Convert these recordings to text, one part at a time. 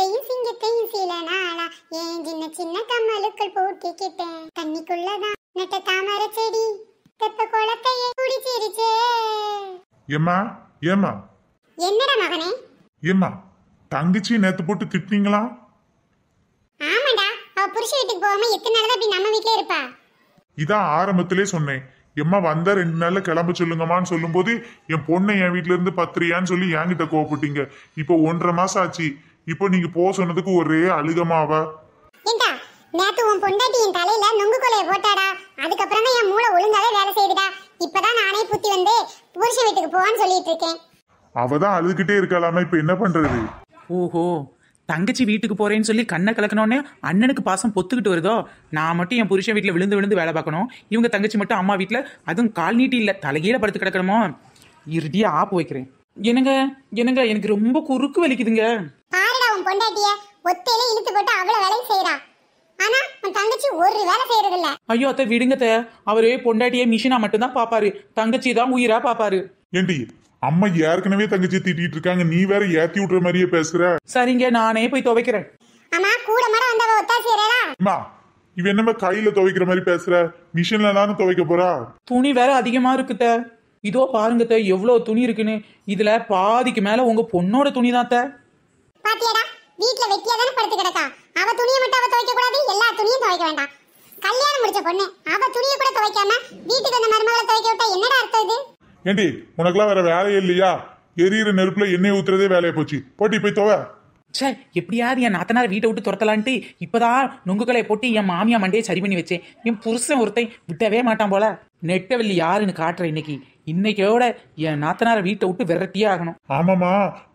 சிங்கத்தையும் சிங்கத்தையும் சில நாளா ஏன் சின்ன சின்ன கம்மலுக்குள் பூட்டிக்கிட்டேன் தண்ணிக்குள்ளதான் நட்ட தாமர செடி தெப்ப குளத்தையே குடிச்சிருச்சே ஏமா ஏமா என்னடா மகனே ஏமா தங்கச்சி நேத்து போட்டு திட்டிங்களா ஆமாடா அவ புருஷ வீட்டுக்கு போகாம எத்தனை நாள் அப்படி நம்ம வீட்டுல இருப்பா இதான் ஆரம்பத்திலே சொன்னேன் எம்மா வந்த ரெண்டு நாள்ல கிளம்ப சொல்லுங்கம்மான்னு சொல்லும்போது என் பொண்ணை என் வீட்ல இருந்து பத்திரியான்னு சொல்லி என்கிட்ட கோவப்பட்டீங்க இப்போ ஒன்றரை மாசம் ஆச்சு இப்போ நீங்க போக சொன்னதுக்கு ஒரே அழுகமாவ ஏண்டா நேத்து உன் பொண்டாட்டி என் தலையில நுங்கு கொலைய போட்டாடா அதுக்கப்புறம் தான் என் மூளை ஒழுங்காவே வேலை செய்யுதுடா இப்பதான் நானே புத்தி வந்து புருஷ வீட்டுக்கு போவான்னு சொல்லிட்டு இருக்கேன் அவ தான் அழுதுகிட்டே இருக்கலாமா இப்போ என்ன பண்றது ஓஹோ தங்கச்சி வீட்டுக்கு போறேன்னு சொல்லி கண்ணை கலக்கணும்னே அண்ணனுக்கு பாசம் பொத்துக்கிட்டு வருதோ நான் மட்டும் என் புருஷன் வீட்டில் விழுந்து விழுந்து வேலை பார்க்கணும் இவங்க தங்கச்சி மட்டும் அம்மா வீட்டில் அதுவும் கால் நீட்டி இல்லை தலைகீழ படுத்து கிடக்கணுமோ இறுதியாக ஆப்பு வைக்கிறேன் என்னங்க என்னங்க எனக்கு ரொம்ப குறுக்கு வலிக்குதுங்க உன் பொண்டாட்டிய ஒத்தையில இழுத்து போட்டு அவ்வளவு வேலையும் செய்யறா ஆனா உன் தங்கச்சி ஒரு வேலை செய்யறது இல்ல ஐயோ அத்தை விடுங்கத்த அவரே பொண்டாட்டிய மிஷினா மட்டும்தான் பாப்பாரு தங்கச்சி தான் உயிரா பாப்பாரு ஏண்டி அம்மா ஏற்கனவே தங்கச்சி திட்டிட்டு இருக்காங்க நீ வேற ஏத்தி விட்டுற மாதிரியே பேசுற சரிங்க நானே போய் துவைக்கிறேன் ஆமா கூட மட வந்தவ ஒத்தாசி அம்மா இவ என்னமா கையில துவைக்கிற மாதிரி பேசுற மிஷின்ல தானே துவைக்க போறா துணி வேற அதிகமா இருக்குத்த இதோ பாருங்க எவ்வளவு துணி இருக்குன்னு இதுல பாதிக்கு மேல உங்க பொண்ணோட துணி தான் பாத்தியாடா வீட்ல வெட்டியா தான படுத்து கிடக்கா அவ துணியை மட்டும் அவ துவைக்க கூடாது எல்லா துணியும் துவைக்க வேண்டாம் கல்யாணம் முடிச்ச பொண்ணு அவ துணியை கூட துவைக்காம வீட்டுக்கு வந்த மருமகளை துவைக்க விட்டா என்னடா அர்த்தம் இது ஏண்டி உனக்குலாம் வேற வேலையே இல்லையா எரியிற நெருப்புல எண்ணெய் ஊத்துறதே வேலையை போச்சு போட்டி போய் துவை சே எப்படியாவது என் நாத்தனார் வீட்டை விட்டு துரத்தலான்ட்டு இப்போதான் நுங்குகளை போட்டு என் மாமியா மண்டையை சரி பண்ணி வச்சேன் என் புருஷன் ஒருத்தன் விட்டவே மாட்டான் போல நெட்டவெள்ளி யாருன்னு காட்டுற இன்னைக்கு இன்னைக்கோட என் நாத்தனார வீட்டை விட்டு விரட்டியே ஆகணும் ஆமாமா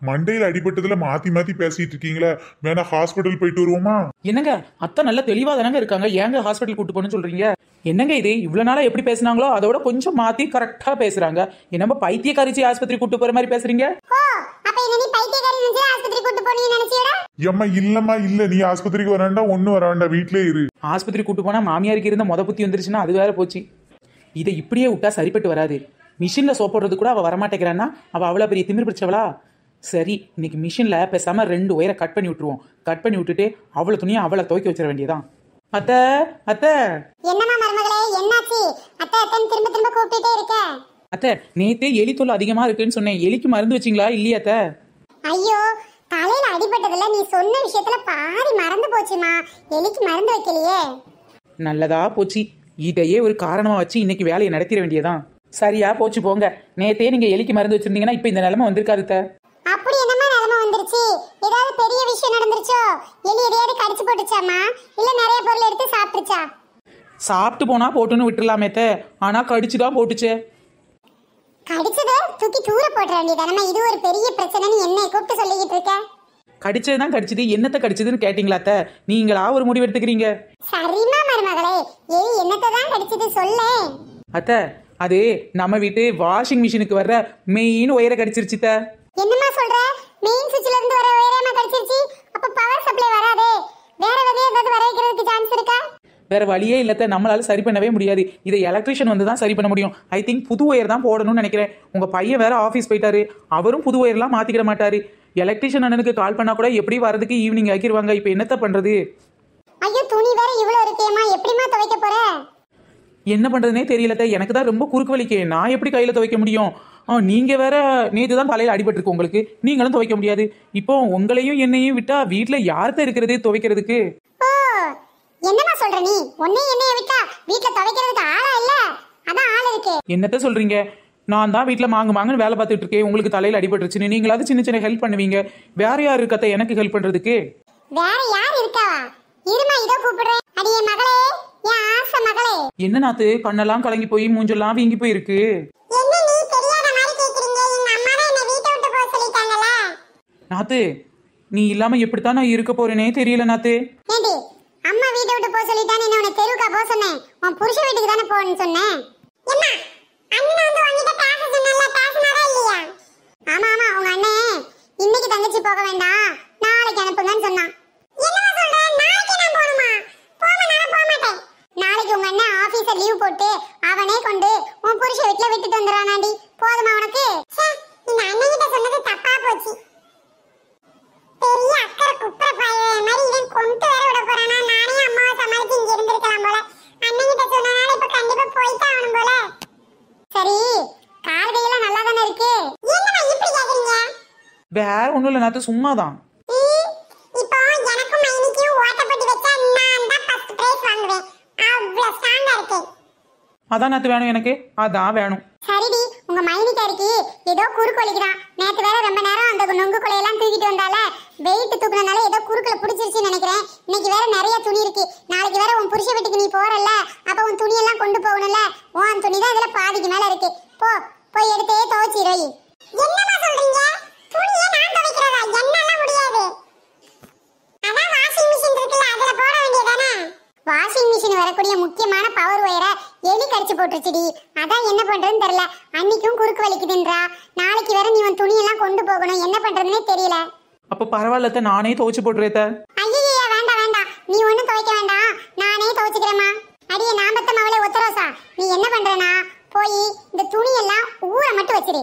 மண்டையில அடிபட்டதுல மாத்தி மாத்தி பேசிட்டு இருக்கீங்களே வேணா ஹாஸ்பிட்டல் போயிட்டு வருவோமா என்னங்க அத்தை நல்ல தெளிவா தானங்க இருக்காங்க ஏங்க ஹாஸ்பிட்டல் கூட்டு போகணும்னு சொல்றீங்க என்னங்க இது இவ்வளவு நாளா எப்படி பேசுனாங்களோ அதோட கொஞ்சம் மாத்தி கரெக்டா பேசுறாங்க பைத்திய பைத்தியக்காரிச்சி ஆஸ்பத்திரி கூட்டு போற மாதிரி பேசுறீங்க ஏம்மா இல்லம்மா இல்ல நீ ஆஸ்பத்திரிக்கு வர வேண்டாம் ஒன்னும் வர வேண்டாம் வீட்லயே இரு ஆஸ்பத்திரி கூட்டு போனா மாமியாருக்கு இருந்த மொத புத்தி வந்துருச்சுன்னா அது வேற போச்சு இதை இப்படியே விட்டா சரிப்பட்டு வராது மிஷினில் சோப் போடுறது கூட அவள் வரமாட்டேங்கிறான்னா அவள் அவ்வளோ பெரிய திமிர் பிடிச்சவளா சரி இன்னைக்கு மிஷினில் பேசாமல் ரெண்டு ஒயரை கட் பண்ணி விட்ருவோம் கட் பண்ணி விட்டுட்டு அவ்வளோ துணியை அவளை துவக்கி வச்சிட வேண்டியதான் அத்த அத்த என்னமா மருமகளே என்னாச்சு அத்த அத்தன் திரும்ப திரும்ப கூப்பிட்டே இருக்க அத்த நேத்தே எலி தொல்லை அதிகமா இருக்குன்னு சொன்னேன் எலிக்கு மருந்து வச்சிங்களா இல்லையா அத்த ஐயோ தலையில அடிபட்டதுல நீ சொன்ன விஷயத்துல பாதி மறந்து போச்சுமா எலிக்கு மருந்து வைக்கலையே நல்லதா போச்சு இதையே ஒரு காரணமா வச்சு இன்னைக்கு வேலையை நடத்திட வேண்டியதான் சரியா போச்சு போங்க நேத்தே நீங்க எலிக்கு மருந்து வச்சிருந்தீங்கன்னா இப்போ இந்த நிலைமை வந்திருக்காது அப்படி என்னமா நிலைமை வந்துருச்சு ஏதாவது பெரிய விஷயம் நடந்துருச்சோ எலி எதையாவது கடிச்சு போட்டுச்சாமா இல்ல நிறைய பொருள் எடுத்து சாப்பிட்டுச்சா சாப்பிட்டு போனா போட்டுன்னு விட்டுலாமே தே ஆனா கடிச்சு தான் போட்டுச்சே கடிச்சதை தூக்கி தூர போட்டுற வேண்டியதானே இது ஒரு பெரிய பிரச்சனைன்னு என்னை கூப்பிட்டு சொல்லிக்கிட்டு இருக்க கடிச்சது தான் கடிச்சது என்னத்தை கடிச்சதுன்னு கேட்டீங்களா அத்தை நீங்களா ஒரு முடிவு எடுத்துக்கிறீங்க சரிமா மருமகளே ஏய் என்னத்தை தான் கடிச்சது சொல்ல அத்தை அது நம்ம வீட்டு வாஷிங் மிஷினுக்கு வர்ற மெயின் ஒயரை கடிச்சிருச்சு த என்னமா சொல்ற மெயின் சுவிட்ச்ல இருந்து வர ஒயரமா கடிச்சிருச்சு அப்ப பவர் சப்ளை வராதே வேற வழியே ஏதாவது வர வைக்கிறதுக்கு சான்ஸ் இருக்கா வேற வழியே இல்லத்த நம்மளால சரி பண்ணவே முடியாது இதை எலக்ட்ரிஷியன் வந்து தான் சரி பண்ண முடியும் ஐ திங்க் புது ஒயர் தான் போடணும்னு நினைக்கிறேன் உங்க பையன் வேற ஆஃபீஸ் போயிட்டாரு அவரும் புது ஒயர்லாம் மாத்திக்கிட மாட்டாரு எலக்ட்ரிஷியன் அண்ணனுக்கு கால் பண்ணா கூட எப்படி வரதுக்கு ஈவினிங் ஆக்கிடுவாங்க இப்போ என்னத்த பண்றது ஐயோ துணி வேற இவ்வளவு இருக்கேமா எப்படிமா துவைக்க போறேன் என்ன பண்ணுறதுனே தெரியலத்த எனக்கு தான் ரொம்ப குறுக்கு வலிக்கு நான் எப்படி கையில் துவைக்க முடியும் ஆ நீங்கள் வேற நேற்று தான் தலையில் அடிபட்டிருக்கு உங்களுக்கு நீங்களும் துவைக்க முடியாது இப்போ உங்களையும் என்னையும் விட்டா வீட்டில் யார்த்த இருக்கிறது துவைக்கிறதுக்கு என்னமா சொல்ற நீ விட்டா வீட்ல துவைக்கிறதுக்கு ஆளா இல்ல அதான் ஆள் இருக்கு என்னத்த சொல்றீங்க நான் தான் வீட்டுல மாங்கு மாங்கன்னு வேலை பார்த்துட்டு இருக்கேன் உங்களுக்கு தலையில் அடிபட்டுருச்சுன்னு நீங்களாவது சின்ன சின்ன ஹெல்ப் பண்ணுவீங்க வேற யார் இருக்கத்த எனக்கு ஹெல்ப் பண்றதுக்கு வேற யார் இருக்கா இருமா இதோ கூப்பிடுறேன் அடியே மகளே என் ஆசை மகளே என்ன நாத்து கண்ணெல்லாம் கலங்கி போய் மூஞ்செல்லாம் வீங்கி போயிருக்கு என்ன நீ தெரியாத மாதிரி கேக்குறீங்க எங்க அம்மா தான் என்ன வீட்டை விட்டு நாத்து நீ இல்லாம எப்படித்தான் நான் இருக்க போறேனே தெரியல நாத்து ஏண்டி அம்மா வீட்டை விட்டு போக சொல்லிட்டானே என்ன உன்னை தெருவுக்கா போக சொன்னேன் உன் புருஷ வீட்டுக்கு தானே போன்னு சொன்னேன் அம்மா அண்ணன் வந்து உன்கிட்ட பேச சொன்னல பேசினாரா இல்லையா ஆமா ஆமா உங்க அண்ணன் இன்னைக்கு தங்கச்சி போக வேண்டாம் வேற ஒன்றும் இல்ல நாத்து சும்மா தான் அதான் நாத்து வேணும் எனக்கு அதான் வேணும் சரிடி உங்க மைனிக்கா இருக்கு ஏதோ குறுக்கு வலிக்குதான் நேத்து வேற ரொம்ப நேரம் அந்த நொங்கு கொலையெல்லாம் தூக்கிட்டு வந்தால வெயிட் தூக்குனனால ஏதோ குறுக்குல பிடிச்சிருச்சுன்னு நினைக்கிறேன் இன்னைக்கு வேற நிறைய துணி இருக்கு நாளைக்கு வேற உன் புருஷ வீட்டுக்கு நீ போறல்ல அப்ப உன் துணி எல்லாம் கொண்டு போகணும்ல உன் துணி தான் இதுல பாதிக்கு மேல இருக்கு போ போய் எடுத்தே துவைச்சிரு என்னமா சொல்றீங்க வரக்கூடிய முக்கியமான பவர் ஒயரை எலி கடிச்சு போட்டுருச்சுடி அதான் என்ன பண்றதுன்னு தெரியல அன்னைக்கும் குறுக்கு வலிக்குதுன்றா நாளைக்கு வர நீ உன் துணியெல்லாம் கொண்டு போகணும் என்ன பண்றதுன்னே தெரியல அப்ப பரவாயில்ல நானே துவைச்சு போட்டுறேத்த ஐயா வேண்டாம் வேண்டாம் நீ ஒண்ணும் துவைக்க வேண்டாம் நானே துவைச்சுக்கிறேமா அடியே நான் பத்த மவளே ஒத்தரோசா நீ என்ன பண்றனா போய் இந்த துணியெல்லாம் ஊற மட்டும் வச்சிரு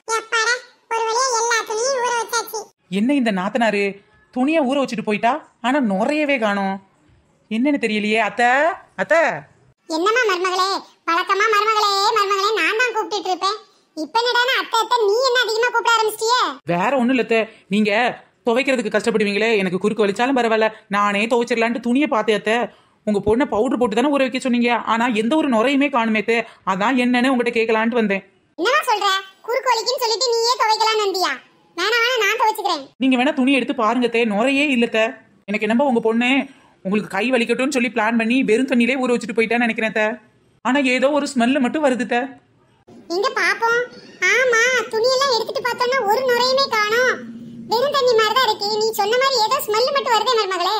என்ன இந்த நாத்தனாரு துணியை ஊற வச்சுட்டு போயிட்டா ஆனா நுறையவே காணும் என்னன்னு தெரியலையே அத்த அத்த என்னமா மருமகளே வழக்கமா மருமகளே மருமகளே நான் தான் கூப்பிட்டு இருப்பேன் இப்ப என்னடா அத்தை அத்தை நீ என்ன அதிகமா கூப்பிட ஆரம்பிச்சிட்டியே வேற ஒண்ணும் இல்லத்த நீங்க துவைக்கிறதுக்கு கஷ்டப்படுவீங்களே எனக்கு குறுக்கு வலிச்சாலும் பரவாயில்ல நானே துவைச்சிடலான்ட்டு துணியை பார்த்தே அத்தை உங்க பொண்ணை பவுடர் போட்டு தானே ஊற வைக்க சொன்னீங்க ஆனா எந்த ஒரு நுரையுமே காணுமே அதான் என்னன்னு உங்ககிட்ட கேட்கலான்ட்டு வந்தேன் என்னமா சொல்ற குறுக்கு வலிக்குன்னு சொல்லிட்டு நீயே துவைக்கலாம்னு வந்தியா வேணா நான் துவைச்சுக்கிறேன் நீங்க வேணா துணி எடுத்து பாருங்க தே நுரையே இல்லத்த எனக்கு என்னப்பா உங்க பொண்ணு உங்களுக்கு கை வலிக்கட்டும்னு சொல்லி பிளான் பண்ணி வெறும் தண்ணியிலே ஊற வச்சுட்டு போயிட்டேன்னு நினைக்கிறேன் தே ஆனா ஏதோ ஒரு ஸ்மெல் மட்டும் வருது தே எங்க பாப்போம் ஆமா துணி எல்லாம் எடுத்துட்டு பார்த்தோம்னா ஒரு நுரையுமே காணோம் வெறும் தண்ணி மாதிரி தான் இருக்கு நீ சொன்ன மாதிரி ஏதோ ஸ்மெல் மட்டும் வருதே மருமகளே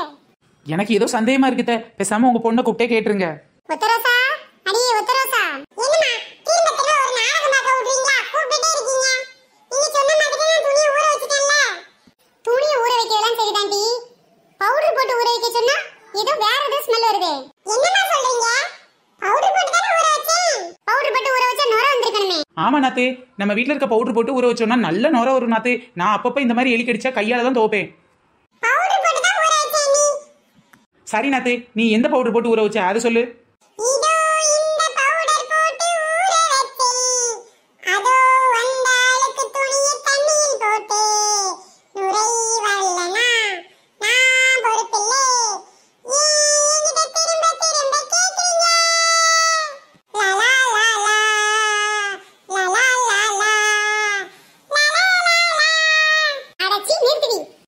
எனக்கு ஏதோ சந்தேகமா இருக்குதே பேசாம உங்க பொண்ணை கூப்பிட்டே கேட்டுருங்க உத்தரவசா சொன்னா ஏதோ வேற ஏதோ ஸ்மெல் வருது என்னமா சொல்றீங்க பவுடர் போட்டு தான ஊற பவுடர் போட்டு ஊற வச்சா நுர வந்திருக்கணுமே ஆமா நாத்து நம்ம வீட்ல இருக்க பவுடர் போட்டு ஊற வச்சோம்னா நல்ல நுர வரும் நாத்து நான் அப்பப்ப இந்த மாதிரி எலி கடிச்சா கையால தான் தோப்பேன் சரி நாத்து நீ எந்த பவுடர் போட்டு ஊற வச்ச அதை சொல்லு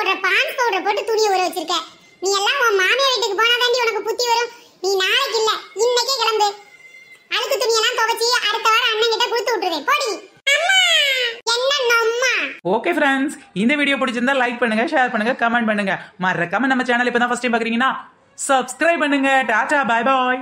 போடுற பான்ஸ் பவுடர் போட்டு துணி ஊற வச்சிருக்க நீ எல்லாம் உன் மாமியார் வீட்டுக்கு போனா தாண்டி உனக்கு புத்தி வரும் நீ நாளைக்கு இல்ல இன்னைக்கே கிளம்பு அழுக்கு துணி எல்லாம் துவைச்சி அடுத்த வாரம் அண்ணன் கிட்ட கொடுத்து விட்டுறேன் போடி ஓகே ஃப்ரெண்ட்ஸ் இந்த வீடியோ பிடிச்சிருந்தா லைக் பண்ணுங்க ஷேர் பண்ணுங்க கமெண்ட் பண்ணுங்க மறக்காம நம்ம சேனல் இப்போ தான் ஃபர்ஸ்ட் டைம் பார்க்குறீங்கன்னா சப்ஸ்கிரைப் பண்ணுங்க டாடா பாய் பாய்